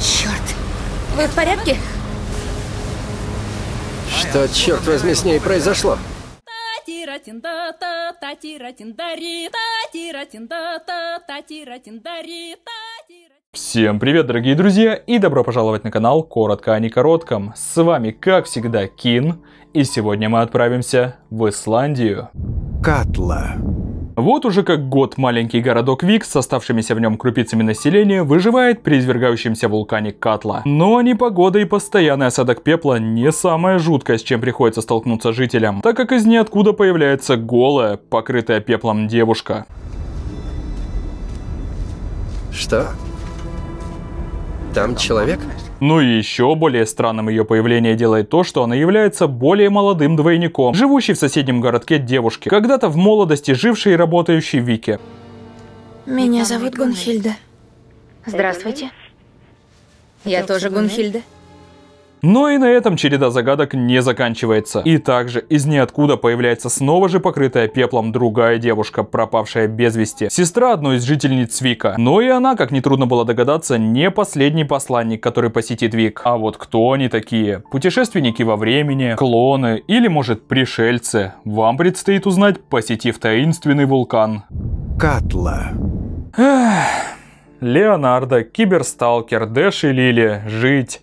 Черт! Вы в порядке? Что, черт возьми, с ней произошло? Всем привет, дорогие друзья, и добро пожаловать на канал Коротко о некоротком. С вами, как всегда, Кин, и сегодня мы отправимся в Исландию. Катла. Вот уже как год маленький городок Вик с оставшимися в нем крупицами населения выживает при извергающемся вулкане Катла. Но непогода и постоянный осадок пепла не самое жуткое, с чем приходится столкнуться жителям, так как из ниоткуда появляется голая, покрытая пеплом девушка. Что? Там человек? Ну и еще более странным ее появление делает то, что она является более молодым двойником, живущей в соседнем городке девушки, когда-то в молодости жившей и работающей Вике. Меня зовут Гунхильда. Здравствуйте. Я тоже Гунхильда. Но и на этом череда загадок не заканчивается. И также из ниоткуда появляется снова же покрытая пеплом другая девушка, пропавшая без вести. Сестра одной из жительниц Вика. Но и она, как нетрудно было догадаться, не последний посланник, который посетит Вик. А вот кто они такие? Путешественники во времени, клоны или, может, пришельцы? Вам предстоит узнать, посетив таинственный вулкан. Катла. Эх. Леонардо, Киберсталкер, Дэш и Лили, Жить,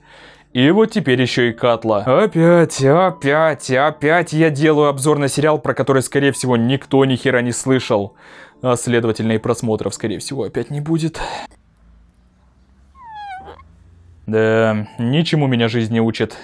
и вот теперь еще и Катла. Опять, опять, опять я делаю обзор на сериал, про который, скорее всего, никто ни хера не слышал. А следовательно и просмотров, скорее всего, опять не будет. Да, ничему меня жизнь не учит.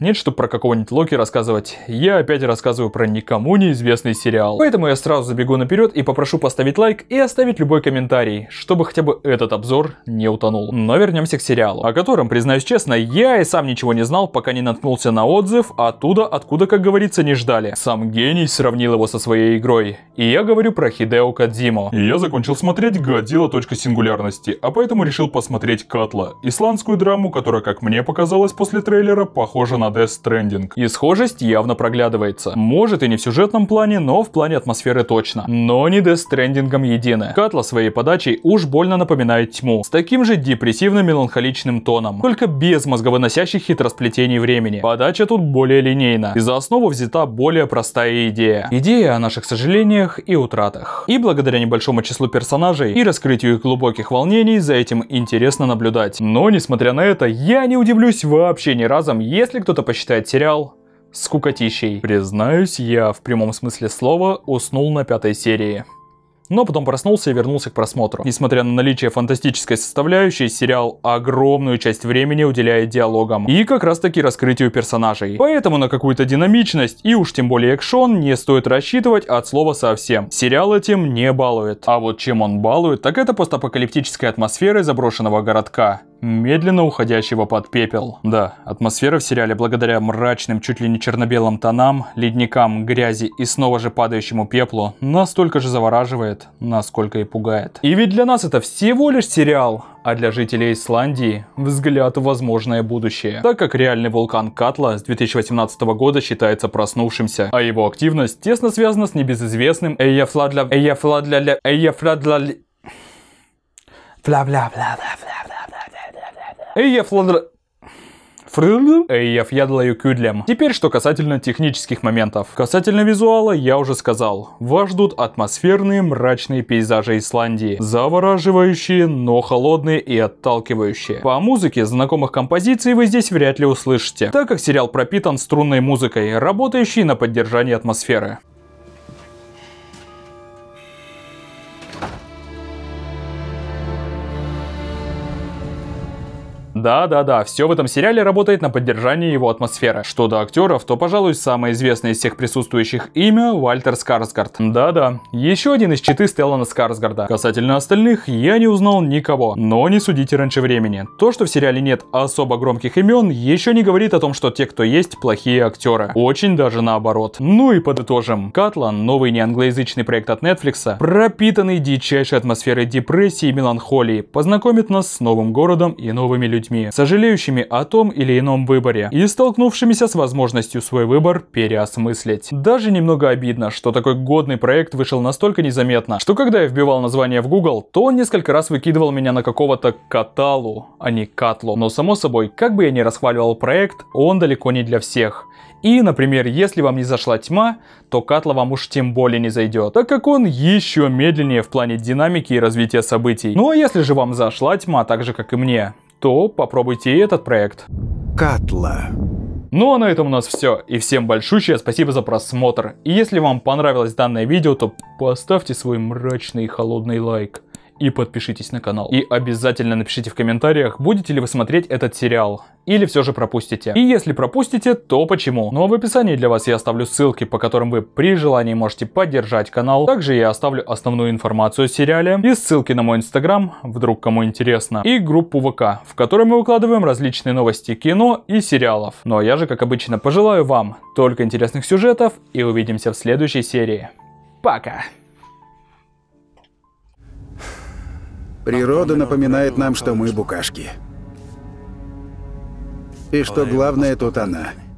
Нет, чтобы про какого-нибудь Локи рассказывать. Я опять рассказываю про никому неизвестный сериал. Поэтому я сразу забегу наперед и попрошу поставить лайк и оставить любой комментарий, чтобы хотя бы этот обзор не утонул. Но вернемся к сериалу, о котором, признаюсь честно, я и сам ничего не знал, пока не наткнулся на отзыв оттуда, откуда, как говорится, не ждали. Сам гений сравнил его со своей игрой. И я говорю про Хидео Кадзиму. Я закончил смотреть Годзилла. Сингулярности, а поэтому решил посмотреть Катла. И слава ирландскую драму, которая, как мне показалось после трейлера, похожа на Death Stranding. И схожесть явно проглядывается. Может и не в сюжетном плане, но в плане атмосферы точно. Но не Death Stranding едины. Катла своей подачей уж больно напоминает тьму. С таким же депрессивно-меланхоличным тоном. Только без мозговыносящих хитросплетений времени. Подача тут более линейна. И за основу взята более простая идея. Идея о наших сожалениях и утратах. И благодаря небольшому числу персонажей и раскрытию их глубоких волнений за этим интересно наблюдать. Но не несмотря на это, я не удивлюсь вообще ни разом, если кто-то посчитает сериал скукотищей. Признаюсь, я в прямом смысле слова уснул на пятой серии. Но потом проснулся и вернулся к просмотру. Несмотря на наличие фантастической составляющей, сериал огромную часть времени уделяет диалогам. И как раз таки раскрытию персонажей. Поэтому на какую-то динамичность и уж тем более экшон не стоит рассчитывать от слова совсем. Сериал этим не балует. А вот чем он балует, так это постапокалиптической атмосферой заброшенного городка медленно уходящего под пепел. Да, атмосфера в сериале благодаря мрачным, чуть ли не черно-белым тонам, ледникам, грязи и снова же падающему пеплу настолько же завораживает, насколько и пугает. И ведь для нас это всего лишь сериал, а для жителей Исландии взгляд в возможное будущее, так как реальный вулкан Катла с 2018 года считается проснувшимся, а его активность тесно связана с небезызвестным Эйяфладля... Эйяфладля... Эйяфладля... Фла-бла-бла-бла-бла. Эйеф Ландра... Эйеф я даю кюдлем. Теперь, что касательно технических моментов. Касательно визуала, я уже сказал. Вас ждут атмосферные мрачные пейзажи Исландии. Завораживающие, но холодные и отталкивающие. По музыке знакомых композиций вы здесь вряд ли услышите, так как сериал пропитан струнной музыкой, работающей на поддержание атмосферы. Да-да-да, все в этом сериале работает на поддержание его атмосферы. Что до актеров, то, пожалуй, самое известное из всех присутствующих имя Вальтер Скарсгард. Да-да, еще один из читы Стеллана Скарсгарда. Касательно остальных, я не узнал никого, но не судите раньше времени. То, что в сериале нет особо громких имен, еще не говорит о том, что те, кто есть, плохие актеры. Очень даже наоборот. Ну и подытожим. Катлан, новый неанглоязычный проект от Netflix, пропитанный дичайшей атмосферой депрессии и меланхолии, познакомит нас с новым городом и новыми людьми людьми, сожалеющими о том или ином выборе и столкнувшимися с возможностью свой выбор переосмыслить. Даже немного обидно, что такой годный проект вышел настолько незаметно, что когда я вбивал название в Google, то он несколько раз выкидывал меня на какого-то каталу, а не катлу. Но само собой, как бы я ни расхваливал проект, он далеко не для всех. И, например, если вам не зашла тьма, то катла вам уж тем более не зайдет, так как он еще медленнее в плане динамики и развития событий. Ну а если же вам зашла тьма, так же как и мне, то попробуйте и этот проект. Катла. Ну а на этом у нас все, и всем большущее спасибо за просмотр. И если вам понравилось данное видео, то поставьте свой мрачный и холодный лайк и подпишитесь на канал. И обязательно напишите в комментариях, будете ли вы смотреть этот сериал или все же пропустите. И если пропустите, то почему? Ну а в описании для вас я оставлю ссылки, по которым вы при желании можете поддержать канал. Также я оставлю основную информацию о сериале и ссылки на мой инстаграм, вдруг кому интересно, и группу ВК, в которой мы выкладываем различные новости кино и сериалов. Ну а я же, как обычно, пожелаю вам только интересных сюжетов и увидимся в следующей серии. Пока! Природа напоминает нам, что мы букашки. И что главное тут она —